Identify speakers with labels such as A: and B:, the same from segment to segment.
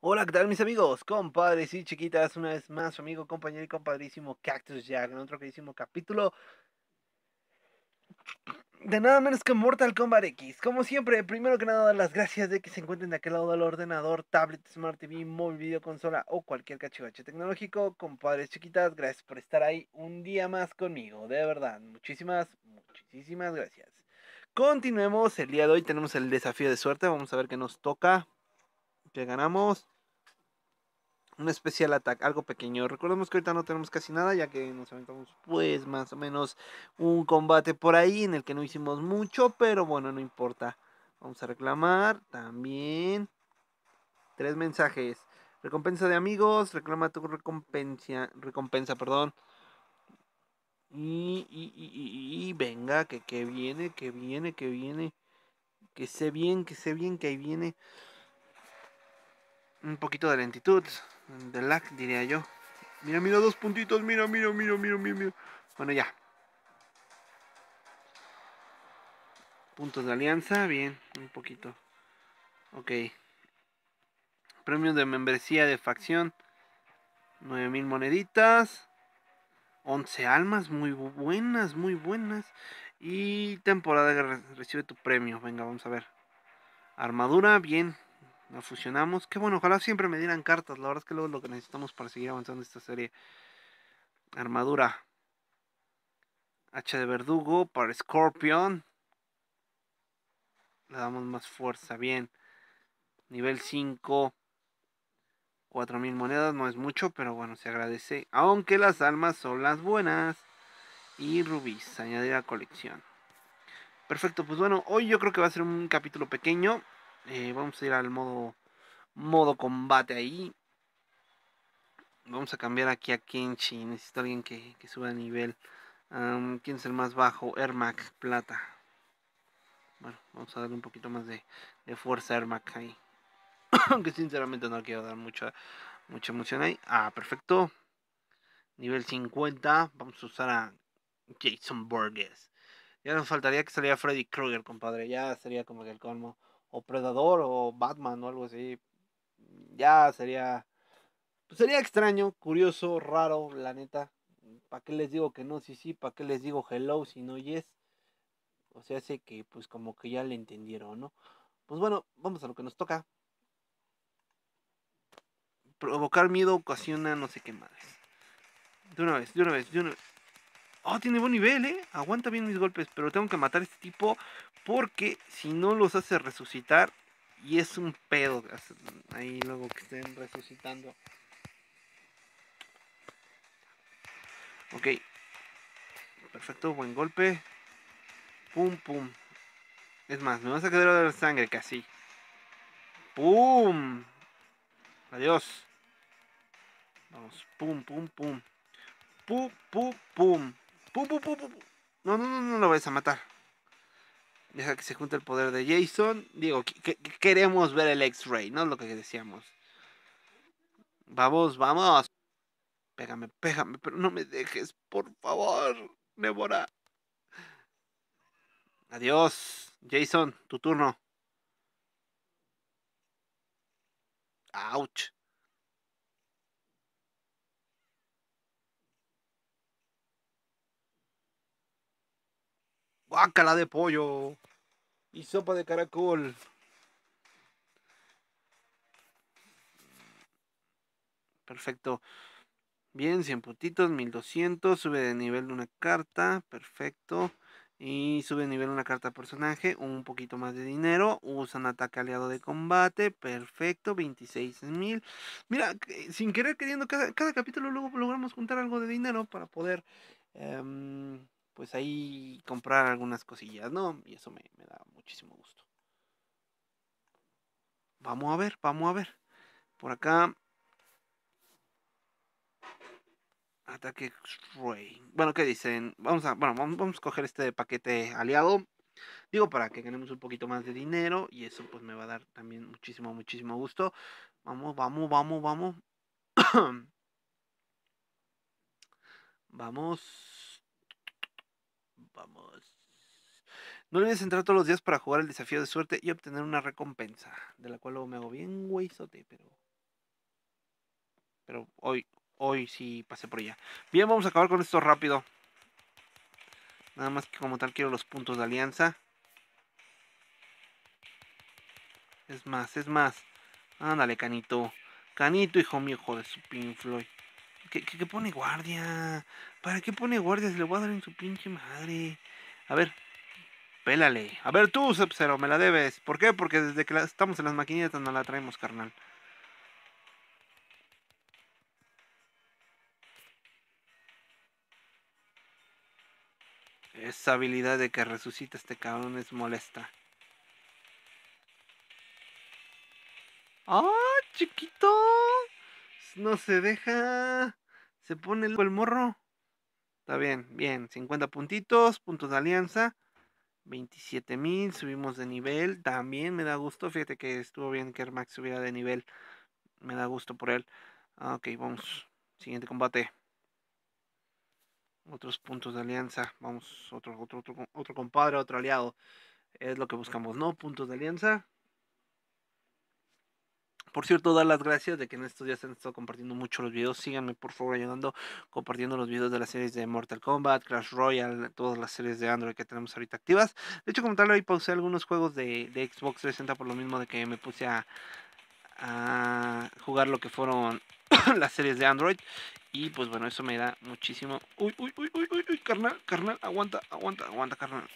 A: Hola, ¿qué tal mis amigos? Compadres y chiquitas, una vez más su amigo, compañero y compadrísimo Cactus Jack en otro queridísimo capítulo de nada menos que Mortal Kombat X. Como siempre, primero que nada, dar las gracias de que se encuentren de aquel lado del ordenador, tablet, smart TV, móvil, videoconsola o cualquier cachivache tecnológico. Compadres chiquitas, gracias por estar ahí un día más conmigo. De verdad, muchísimas, muchísimas gracias. Continuemos, el día de hoy tenemos el desafío de suerte, vamos a ver qué nos toca que ganamos un especial ataque, algo pequeño. Recordemos que ahorita no tenemos casi nada, ya que nos aventamos, pues, más o menos un combate por ahí en el que no hicimos mucho, pero bueno, no importa. Vamos a reclamar también. Tres mensajes. Recompensa de amigos, reclama tu recompensa, recompensa, perdón. Y, venga, que, que viene, que viene, que viene. Que sé bien, que sé bien, que ahí viene un poquito de lentitud, de lag, diría yo. Mira, mira, dos puntitos, mira, mira, mira, mira, mira. mira. Bueno, ya. Puntos de alianza, bien, un poquito. Ok. Premio de membresía de facción. 9000 moneditas. 11 almas, muy buenas, muy buenas. Y temporada que recibe tu premio. Venga, vamos a ver. Armadura, bien, nos fusionamos. Qué bueno, ojalá siempre me dieran cartas. La verdad es que luego lo que necesitamos para seguir avanzando esta serie. Armadura. Hacha de verdugo para Scorpion. Le damos más fuerza. Bien. Nivel 5. 4000 monedas. No es mucho, pero bueno, se agradece. Aunque las almas son las buenas. Y rubis. Añadir a colección. Perfecto, pues bueno, hoy yo creo que va a ser un capítulo pequeño. Eh, vamos a ir al modo, modo combate ahí. Vamos a cambiar aquí a Kenshi. Necesito alguien que, suba de nivel. ¿Quién es el más bajo? Ermac, plata. Bueno, vamos a darle un poquito más de, de fuerza a Ermac ahí. Aunque sinceramente no quiero dar mucha, mucha emoción ahí. Ah, perfecto. Nivel 50. Vamos a usar a Jason Borges Ya nos faltaría que saliera Freddy Krueger, compadre. Ya sería como que el colmo o Predador o Batman o algo así. Ya sería. Pues, sería extraño, curioso, raro, la neta. ¿Para qué les digo que no, sí, sí? ¿Para qué les digo hello si no yes? O sea, sé que pues como que ya le entendieron, ¿no? Pues bueno, vamos a lo que nos toca. Provocar miedo ocasiona no sé qué más De una vez, de una vez, de una vez oh, tiene buen nivel, ¿eh? Aguanta bien mis golpes, pero tengo que matar a este tipo porque si no los hace resucitar, y es un pedo. Ahí luego que estén resucitando. Ok. Perfecto, buen golpe. Pum, pum. Es más, me vas a quedar a dar sangre casi. ¡Pum! Adiós. Vamos, pum, pum, pum. Pum, pum, pum. No, no, no, no lo vayas a matar. Deja que se junte el poder de Jason. Digo, queremos ver el X-Ray, ¿no? Lo que decíamos. Vamos, vamos. Pégame, pégame, pero no me dejes, por favor, Débora. Adiós, Jason, tu turno. Ouch. guácala de pollo y sopa de caracol. Perfecto. Bien, 100 puntitos, 1200. Sube de nivel una carta. Perfecto. Y sube de nivel una carta personaje. Un poquito más de dinero. Usan ataque aliado de combate. Perfecto. 26.000. Mira, sin querer queriendo, cada, capítulo luego logramos juntar algo de dinero para poder... Em, pues ahí comprar algunas cosillas, ¿no? Y eso me, da muchísimo gusto. Vamos a ver, vamos a ver. Por acá. Ataque X-Ray. Bueno, ¿qué dicen? Vamos a, bueno, vamos, vamos a coger este paquete aliado. Digo, para que ganemos un poquito más de dinero. Y eso pues me va a dar también muchísimo, muchísimo gusto. Vamos, vamos, vamos, vamos. vamos. No olvides entrar todos los días para jugar el desafío de suerte y obtener una recompensa, de la cual luego me hago bien güeyzote, pero... Pero hoy, hoy sí pasé por allá. Bien, vamos a acabar con esto rápido. Nada más que como tal quiero los puntos de alianza. Es más, es más. Ándale, canito. Canito, hijo mío, hijo de su pinfloy. ¿Qué, qué, qué pone guardia? ¿Para qué pone guardia? Se le voy a dar en su pinche madre. A ver, pélale. A ver tú, Sepsero, me la debes. ¿Por qué? Porque desde que estamos en las maquinitas no la traemos, carnal. Esa habilidad de que resucita este cabrón es molesta. ¡Ah, chiquito! No se deja. Se pone el morro. Está bien, bien. 50 puntitos, puntos de alianza. 27.000, subimos de nivel, también me da gusto, fíjate que estuvo bien que max subiera de nivel, me da gusto por él. Ah, ok, vamos, siguiente combate. Otros puntos de alianza, vamos, otro, otro, otro, otro compadre, otro aliado, es lo que buscamos, ¿no? Puntos de alianza, por cierto, dar las gracias de que en estos días han estado compartiendo mucho los videos. Síganme, por favor, ayudando compartiendo los videos de las series de Mortal Kombat, Clash Royale, todas las series de Android que tenemos ahorita activas. De hecho, como tal, hoy pausé algunos juegos de, Xbox 360 por lo mismo de que me puse a, a jugar lo que fueron las series de Android. Y pues bueno, eso me da muchísimo. Uy, uy, uy, uy, uy, uy, carnal, carnal, aguanta, aguanta, aguanta, carnal.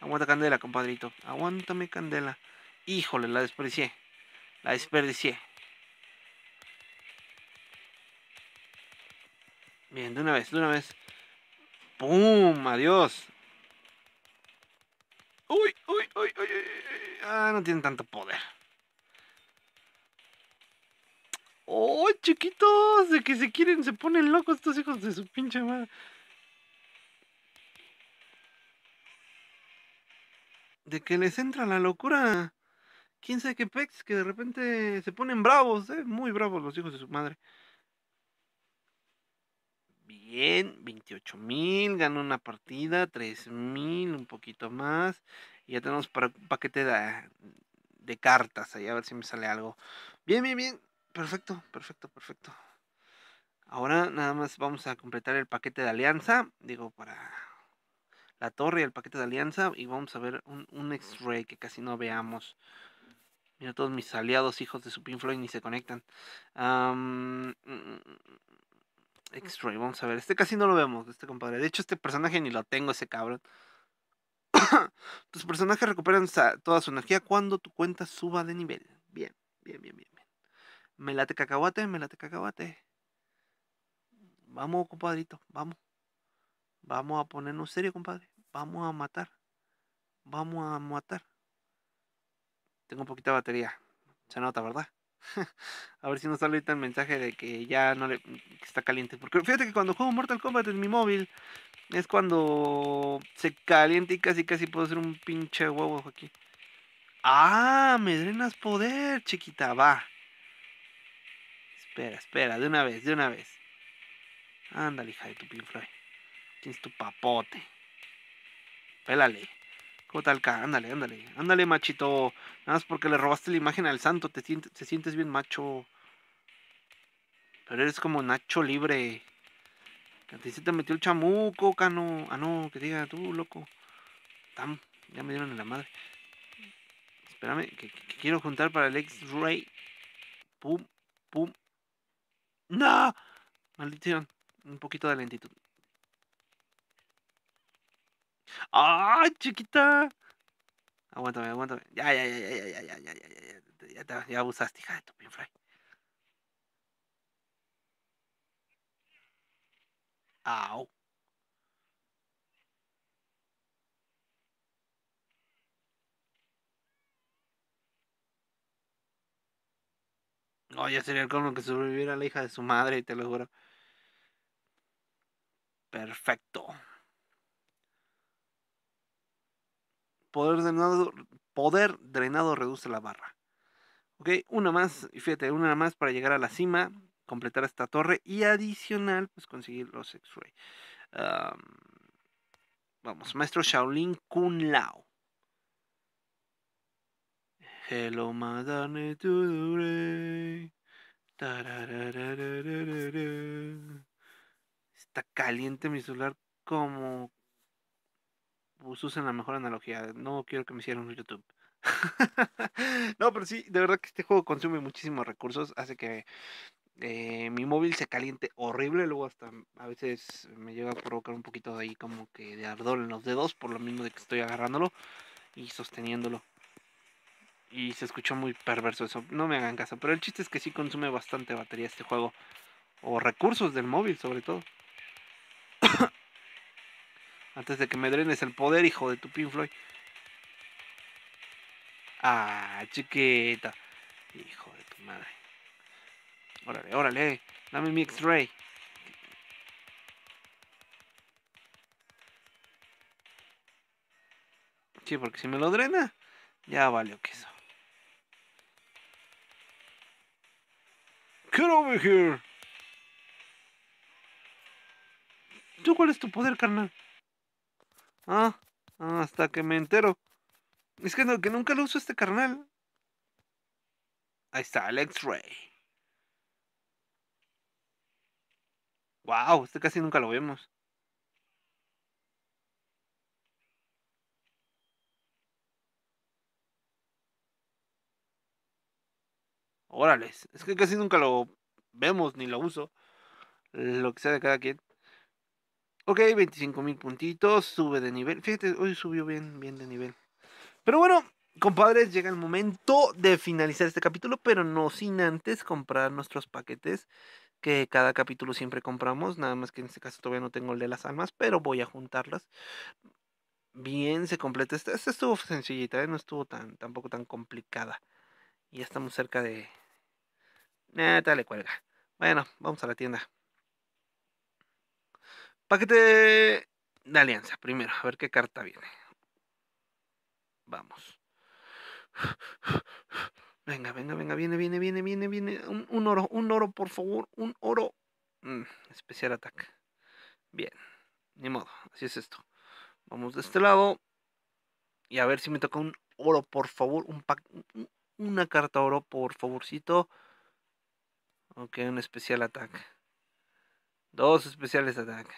A: Aguanta candela, compadrito. Aguántame candela. Híjole, la desprecié. La desperdicié. Bien, de una vez, de una vez. ¡Pum! ¡Adiós! ¡Uy, uy, uy, uy! Ah, no tienen tanto poder. ¡Oh, chiquitos! De que se quieren, se ponen locos estos hijos de su pinche madre. De que les entra la locura quién sabe qué pex, que de repente se ponen bravos, ¿eh? muy bravos los hijos de su madre. Bien, 28.000. ganó una partida, 3.000. un poquito más. Y ya tenemos para un paquete de, cartas ahí, a ver si me sale algo. Bien, bien, bien, perfecto, perfecto, perfecto. Ahora nada más vamos a completar el paquete de alianza, digo, para la torre y el paquete de alianza. Y vamos a ver un, un X-Ray que casi no veamos. Mira, todos mis aliados, hijos de su pinfloy ni se conectan. Um, mm, mm, mm, x vamos a ver. Este casi no lo vemos, este compadre. De hecho, este personaje ni lo tengo, ese cabrón. Tus personajes recuperan toda su energía cuando tu cuenta suba de nivel. Bien, bien, bien, bien. bien. Me late cacahuate, cacahuate. Vamos, compadrito, vamos. Vamos a ponernos serio, compadre. Vamos a matar. Vamos a matar. Tengo poquita batería. Se nota, ¿verdad? a ver si nos sale ahorita el mensaje de que ya no le que está caliente. Porque fíjate que cuando juego Mortal Kombat en mi móvil es cuando se calienta y casi casi puedo hacer un pinche huevo aquí. Ah, me drenas poder, chiquita, va. Espera, espera, de una vez, de una vez. Ándale, hija de tu pinfloy. Tienes tu papote. Pélale. ¿Cómo tal, K? ándale, ándale, ándale, machito. Nada más porque le robaste la imagen al santo, te, sientes, bien macho. Pero eres como Nacho libre. Que te, metió el chamuco, cano. Ah, no, que diga tú, loco. Tam, ya me dieron en la madre. Espérame, que, quiero juntar para el X-Ray. Pum, pum. ¡No! Maldición. Un poquito de lentitud. ¡Ay, chiquita! Aguántame, aguántame. Ya, ya, ya, ya, ya, ya, ya, ya, ya, ya, ya, abusaste, hija de tu pinfly. Au. No, ya sería el colmo que sobreviviera la hija de su madre, te lo juro. Perfecto. Poder drenado, poder drenado reduce la barra. Ok, una más, y fíjate, una más para llegar a la cima, completar esta torre y adicional, pues conseguir los X-Ray. vamos, Maestro Shaolin Kun Lao. Hello, Madame tu Está caliente mi celular como pues usen la mejor analogía. No quiero que me hicieran YouTube. no, pero sí, de verdad que este juego consume muchísimos recursos, hace que eh, mi móvil se caliente horrible, luego hasta a veces me llega a provocar un poquito de ahí como que de ardor en los dedos por lo mismo de que estoy agarrándolo y sosteniéndolo. Y se escuchó muy perverso eso, no me hagan caso, pero el chiste es que sí consume bastante batería este juego, o recursos del móvil sobre todo. Antes de que me drenes el poder, hijo de tu pinfloy. Ah, chiquita. Hijo de tu madre. Órale, órale. Dame mi X-Ray. Sí, porque si me lo drena, ya valió queso. Get over here. ¿Tú cuál es tu poder, carnal? Ah, ah, hasta que me entero. Es que, que nunca lo uso este carnal. Ahí está, Alex Ray. Wow, este casi nunca lo vemos. Órales, es que casi nunca lo vemos ni lo uso. Lo que sea de cada quien. Ok, 25 mil puntitos, sube de nivel. Fíjate, hoy subió bien, bien de nivel. Pero bueno, compadres, llega el momento de finalizar este capítulo, pero no sin antes comprar nuestros paquetes que cada capítulo siempre compramos. Nada más que en este caso todavía no tengo el de las almas, pero voy a juntarlas. Bien, se completa. Esta, estuvo sencillita, ¿eh? no estuvo tan, tampoco tan complicada. Y ya estamos cerca de... Nada, eh, dale, cuelga. Bueno, vamos a la tienda. Paquete de alianza, primero, a ver qué carta viene. Vamos. Venga, venga, venga, viene, viene, viene, viene, viene. Un, oro, un oro, por favor, un oro. Mm, especial ataque. Bien, ni modo, así es esto. Vamos de este lado. Y a ver si me toca un oro, por favor. Un una carta oro, por favorcito. Ok, un especial ataque. Dos especiales de ataque.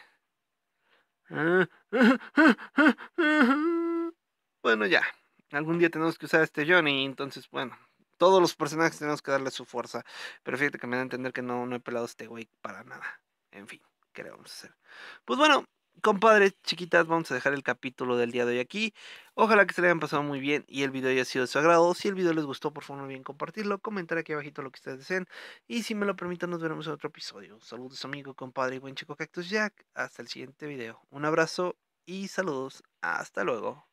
A: Bueno, ya. Algún día tenemos que usar este Johnny, entonces, bueno, todos los personajes tenemos que darle su fuerza. Pero fíjate que me da a entender que no, no he pelado a este güey para nada. En fin, ¿qué le vamos a hacer? Pues bueno, Compadres, chiquitas, vamos a dejar el capítulo del día de hoy aquí. Ojalá que se le hayan pasado muy bien y el video haya sido de su agrado. Si el video les gustó, por favor no olviden compartirlo, comentar aquí abajito lo que ustedes deseen. Y si me lo permiten, nos veremos en otro episodio. Saludos amigo, compadre y buen chico Cactus Jack. Hasta el siguiente video. Un abrazo y saludos. Hasta luego.